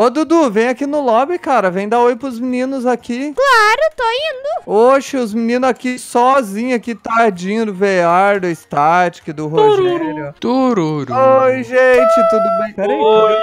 Ô, Dudu, vem aqui no lobby, cara. Vem dar oi pros meninos aqui. Claro, tô indo. Oxe, os meninos aqui sozinhos, aqui tardinho, do VR, do Static, do Rogério. Tururu. Oi, gente, tudo bem? Peraí. Oi.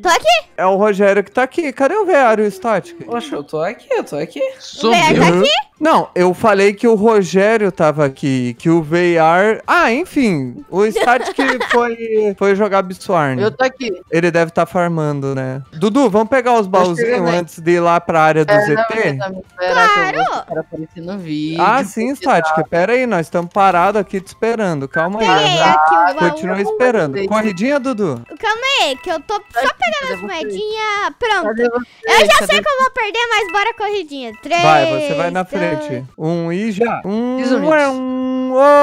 Tô aqui. É o Rogério que tá aqui. Cadê o VR e o Static? Oxe, eu tô aqui, eu tô aqui. Subiu. O VR tá aqui? Não, eu falei que o Rogério tava aqui, que o VR. Ah, enfim, o Static que foi, foi jogar Bitswarn. Eu tô aqui. Ele deve estar tá farmando, né? Dudu, vamos pegar os baúzinhos antes de ir lá pra área do é, ZT? claro! No vídeo, ah, sim, Static. Tá. Pera aí, nós estamos parados aqui te esperando. Calma aqui é o Já... Ah, Continua esperando. Corridinha, Dudu? Calma aí, que eu tô só pegando as moedinhas. Pronto. Eu já sei que eu vou perder, mas bora corridinha. Três. Vai, você vai na frente gente. É. Um e já. Um, é um.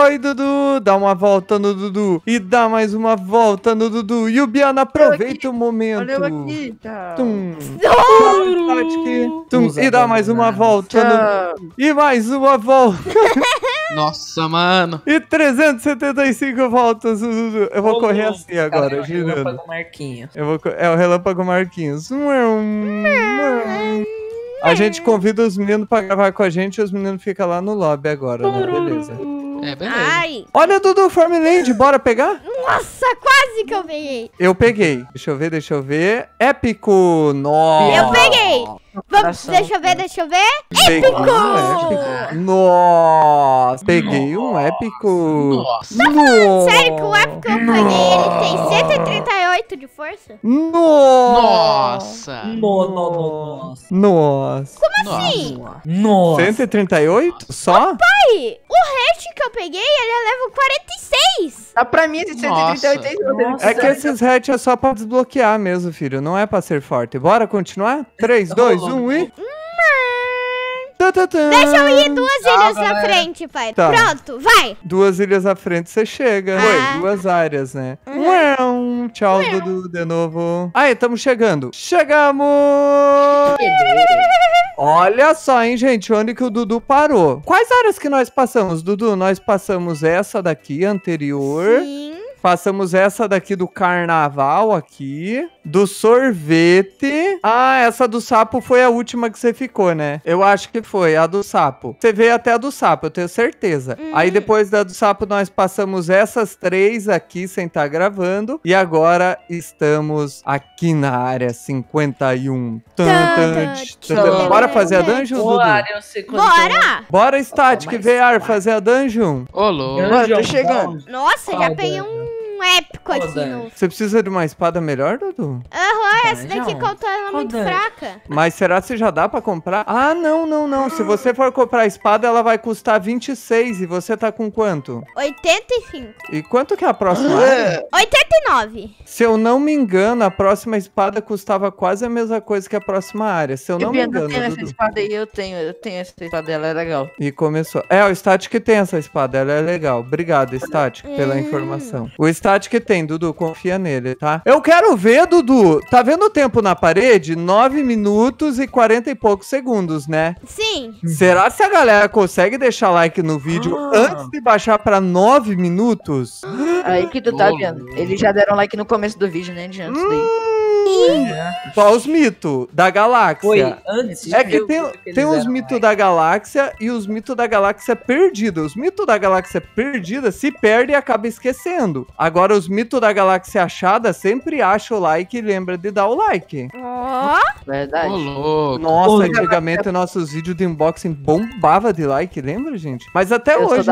Oi, Dudu. Dá uma volta no Dudu. E dá mais uma volta no Dudu. E o Biana aproveita o momento. Olha aqui. Tá. Tum. Tum. E dá mais uma volta no E mais uma volta. Nossa, mano. E 375 voltas. Eu vou correr assim agora, é girando. Relâmpago Marquinhos. Eu vou, é o Relâmpago Marquinhos. É a gente convida os meninos pra gravar com a gente e os meninos ficam lá no lobby agora, né? Beleza. É, beleza. Ai. Olha, Dudu, Farmland, bora pegar? Nossa, quase que eu peguei. Eu peguei. Deixa eu ver, deixa eu ver. Épico! Nossa! Eu peguei! Vamos, deixa eu ver, deixa eu ver. épico! Nossa, peguei um épico. Nossa. Tá falando sério que o épico que eu peguei, ele tem 138 de força? Nossa. Nossa. Nossa. Nossa. Como assim? Nossa. 138 só? Ô, pai, o resto que eu peguei, ele leva 46. Tá pra mim esse 138 É que esses hatch é só pra desbloquear mesmo, filho. Não é pra ser forte. Bora continuar? 3, 2, um e... Tá, tá, tá. Deixa eu ir duas ah, ilhas ah, na frente, pai. Tá. Pronto, vai. Duas ilhas na frente você chega. Ah. Foi, duas áreas, né? Uhum. Uau, tchau, Uau. Dudu, de novo. Aí, estamos chegando. Chegamos! Olha só, hein, gente, onde que o Dudu parou. Quais áreas que nós passamos, Dudu? Nós passamos essa daqui, anterior. Sim. Passamos essa daqui do carnaval aqui. Do sorvete. Ah, essa do sapo foi a última que você ficou, né? Eu acho que foi, a do sapo. Você veio até a do sapo, eu tenho certeza. Hum. Aí depois da do sapo, nós passamos essas três aqui sem estar tá gravando. E agora estamos aqui na área 51. Tum, tum, tum, Bora fazer a dungeon, Bora, Dudu? Bora! Bora, Static, VR, fazer a dungeon. Ô, louco. Mano, tô chegando. Nossa, já peguei um épico Pô, assim. Dani. Você precisa de uma espada melhor, Dudu? Ah, é, essa daqui que eu é muito fraca. Mas será que já dá pra comprar? Ah, não, não, não. Se você for comprar a espada, ela vai custar 26 e você tá com quanto? 85. E quanto que é a próxima? 89. É. Se eu não me engano, a próxima espada custava quase a mesma coisa que a próxima área. Se eu não me engano. Eu tenho essa espada aí, eu tenho, eu tenho essa espada, ela é legal. E começou. É, o Static tem essa espada, ela é legal. Obrigado, Static, pela Hum. informação. O Static tem, Dudu, confia nele, tá? Eu quero ver, Dudu. Tá vendo? olhando o tempo na parede, 9 minutos e 40 e poucos segundos, né? Sim. Será que a galera consegue deixar like no vídeo ah. antes de baixar pra 9 minutos? Aí que tu tá vendo. Eles já deram like no começo do vídeo, né? De antes hum. daí. E... Só os mitos da galáxia. Foi antes É que tem, tem os mitos né? da galáxia e os mitos da galáxia perdida. Os mitos da galáxia perdida se perde e acaba esquecendo. Agora, os mitos da galáxia achada sempre acha o like e lembra de dar o like. Ó. Oh. Verdade. Oh, Nossa, oh, antigamente nossos vídeos de unboxing bombava de like, lembra, gente? Mas até eu hoje.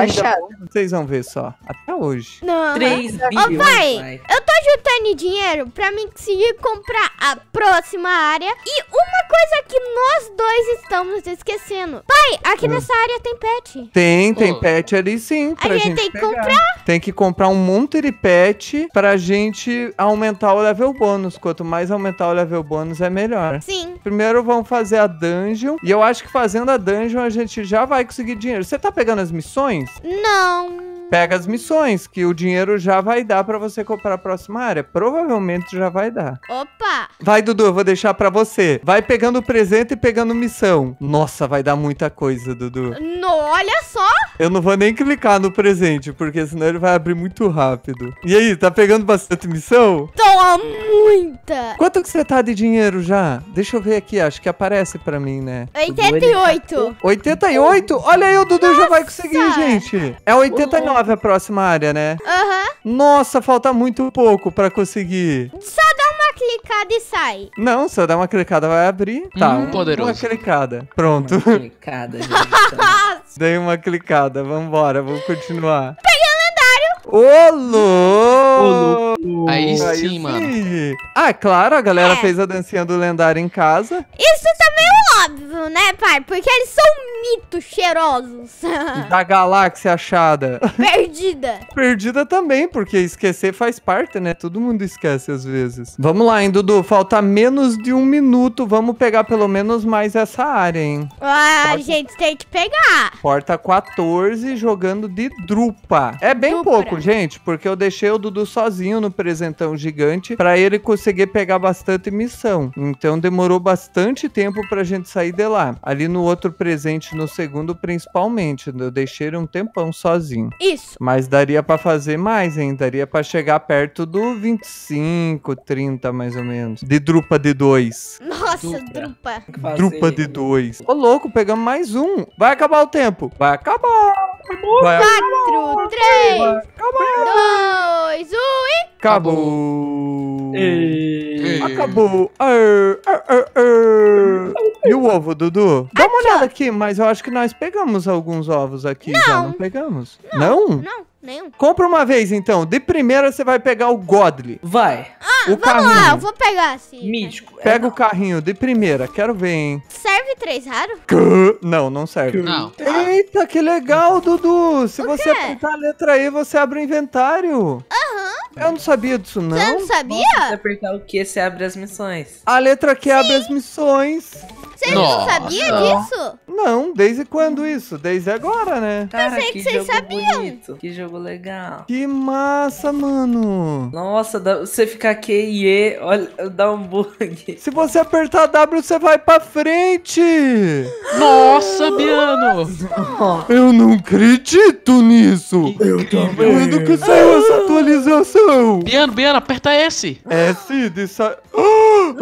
Vocês vão ver só. Até hoje. Não. 3 bilhões. pai, pai, eu tô juntando dinheiro pra mim conseguir comprar vamos pra a próxima área. E uma coisa que nós dois estamos esquecendo. Pai, aqui hum. nessa área tem pet. Tem, tem oh. pet ali sim. Pra a gente, gente tem que comprar. Tem que comprar um monte de pet pra gente aumentar o level bônus. Quanto mais aumentar o level bônus, é melhor. Sim. Primeiro vamos fazer a dungeon. E eu acho que fazendo a dungeon, a gente já vai conseguir dinheiro. Você tá pegando as missões? Não pega as missões, que o dinheiro já vai dar para você comprar a próxima área. Provavelmente já vai dar. Ô, Opa! Vai, Dudu, eu vou deixar pra você. Vai pegando presente e pegando missão. Nossa, vai dar muita coisa, Dudu. No, olha só! Eu não vou nem clicar no presente, porque senão ele vai abrir muito rápido. E aí, tá pegando bastante missão? Tô muita! Quanto que você tá de dinheiro já? Deixa eu ver aqui, acho que aparece pra mim, né? 88. 88? Olha aí, o Dudu Nossa. já vai conseguir, gente. É 89 a próxima área, né? Aham. Uhum. Nossa, falta muito pouco pra conseguir. Só dá clicada e sai. Não, se eu uma clicada vai abrir. Tá, hum, um, poderoso. uma clicada. Pronto. Uma clicada, gente. Então. Dei uma clicada, vambora, vou continuar. Ô, louco! Aí sim, Aí sim, mano. Ah, é claro, a galera é. fez a dancinha do lendário em casa. Isso tá meio é óbvio, né, pai? Porque eles são mitos cheirosos. Da galáxia achada. Perdido perdida. Perdida também, porque esquecer faz parte, né? Todo mundo esquece às vezes. Vamos lá, hein, Dudu? Falta menos de um minuto. Vamos pegar pelo menos mais essa área, hein? Ah, Porta... gente tem que pegar. Porta 14 jogando de drupa. É bem Dupra. pouco, gente, porque eu deixei o Dudu sozinho no presentão gigante para ele conseguir pegar bastante missão. Então demorou bastante tempo pra gente sair de lá. Ali no outro presente, no segundo, principalmente. Né? Eu deixei ele um tempão sozinho. Isso. Mas daria para fazer mais, hein? Daria para chegar perto do 25, 30 mais ou menos. De drupa de dois. Nossa, drupa. Drupa de né? dois. Ô, louco, pegamos mais um. Vai acabar o tempo. Vai acabar. Acabou. Vai 4, dois, um e... Acabou. Acabou. E... Acabou. e o ovo, Dudu? Dá uma olhada aqui, mas eu acho que nós pegamos alguns ovos aqui. Não. Já não pegamos? Não? Não, não nenhum. Compra uma vez, então. De primeira, você vai pegar o Godly. Vai. Ah, o vamos carrinho. lá. Eu vou pegar assim. Mítico. Pega é o carrinho de primeira. Quero ver, hein. Serve três raro? Não, não serve. Não. Eita, que legal, Dudu. Se o você quê? apertar a letra E, você abre o inventário. Aham. Uhum. Eu não sabia disso, não. Você não sabia? Nossa, apertar o Q, você abre as missões. A letra Q abre as missões. Você não sabia disso? Não, desde quando isso? Desde agora, né? Cara, sei que, que vocês sabiam. Bonito. Que jogo legal. Que massa, mano. Nossa, você ficar Q e E, olha, dá um bug. Se você apertar W, você vai pra frente. Nossa, Biano. Eu não acredito nisso. Eu também. Quando que saiu essa atualização? Biano, Biano, aperta S. S de Tá- apertar.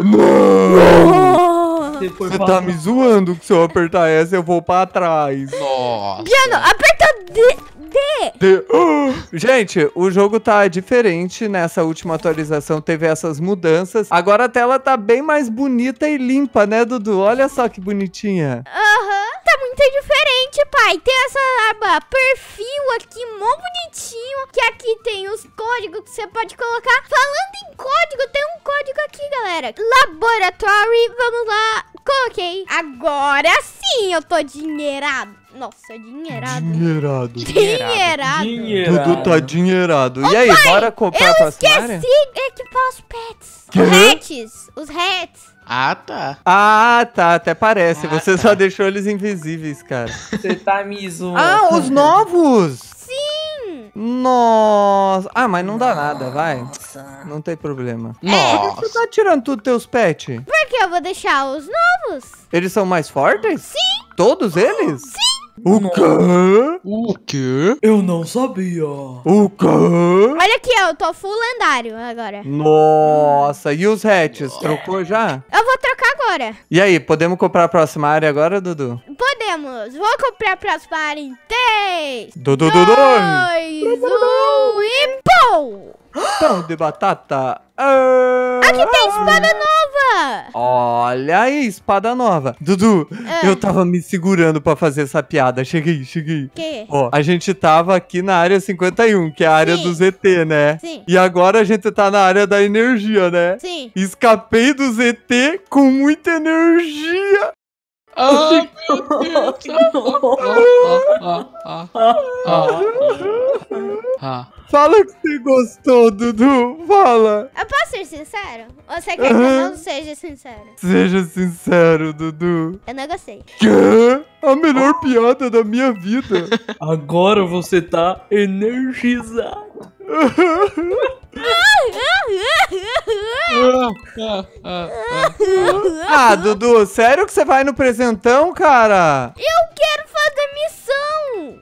Mano! Você, você tá me zoando que se eu apertar essa, eu vou pra trás. Nossa. Biano, aperta de... de... de... Uh! Gente, o jogo tá diferente nessa última atualização, teve essas mudanças. Agora a tela tá bem mais bonita e limpa, né, Dudu? Olha só que bonitinha. Aham. Uhum tá muito diferente, pai. Tem essa aba perfil aqui, mó bonitinho. Que aqui tem os códigos que você pode colocar. Falando em código, tem um código aqui, galera. Laboratory, vamos lá. Coloquei. Agora sim eu tô dinheirado. Nossa, é dinheirado. Né? Dinheirado. Dinheirado. dinheirado. Dudu tá dinheirado. Ô, e aí, pai, bora comprar eu passaria? esqueci equipar os pets. Que? Os hats. Os hats. Ah, tá. Ah, tá. Até parece. Ah, Você tá. só deixou eles invisíveis, cara. Você tá zoando. Ah, os novos. Sim. Nossa. Ah, mas não dá Nossa. nada, vai. Não tem problema. É, Nossa. Por que você tá tirando tudo teus pets? Porque eu vou deixar os novos. Eles são mais fortes? Sim. Todos eles? Sim. O que? quê? O quê? Eu não sabia. O quê? Olha aqui, eu tô full lendário agora. Nossa, e os hatches? Trocou já? Eu vou trocar agora. E aí, podemos comprar a próxima área agora, Dudu? Podemos. Vou comprar a próxima área em 3, Dudu, 2, 1 e pum! Pão de batata. Ah! Aqui tem espada nova! Olha aí, espada nova. Dudu, ah. eu tava me segurando pra fazer essa piada. Cheguei, cheguei. Que? Ó, a gente tava aqui na área 51, que é a área Sim. do ZT, né? Sim. E agora a gente tá na área da energia, né? Sim. Escapei do ZT com muita energia. Fala que você gostou, Dudu. Fala. Eu posso ser sincero? Ou você quer que eu não seja sincero? Seja sincero, Dudu. Eu não gostei. Quê? A melhor piada da minha vida. Agora você tá energizado. Ah, Dudu, sério que você vai no presentão, cara? Eu quero fazer missão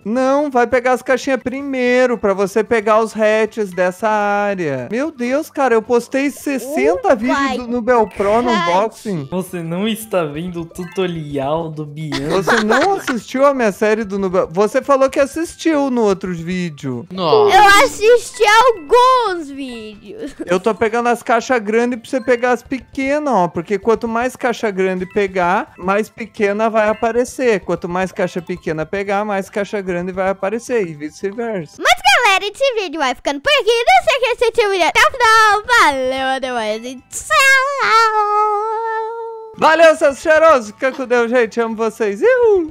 não? vai pegar as caixinhas primeiro para você pegar os hatches dessa área. Meu Deus, cara, eu postei 60 oh vídeos no Belpro no unboxing. Você não está vendo o tutorial do Bianca. Você não assistiu a minha série do Nubel? Você falou que assistiu no outro vídeo. Nossa. Eu assisti alguns vídeos. Eu tô pegando as caixas grandes pra você pegar as pequenas, ó. Porque quanto mais caixa grande pegar, mais pequena vai aparecer. Quanto mais caixa pequena pegar, mais caixa caixa grande vai aparecer e vice-versa. Mas galera, esse vídeo vai ficando por aqui. Não se esqueça de assistir até o final. Valeu, até mais e tchau! Valeu, seus cheirosos. Fica com Deus, gente. Amo vocês. Uhul.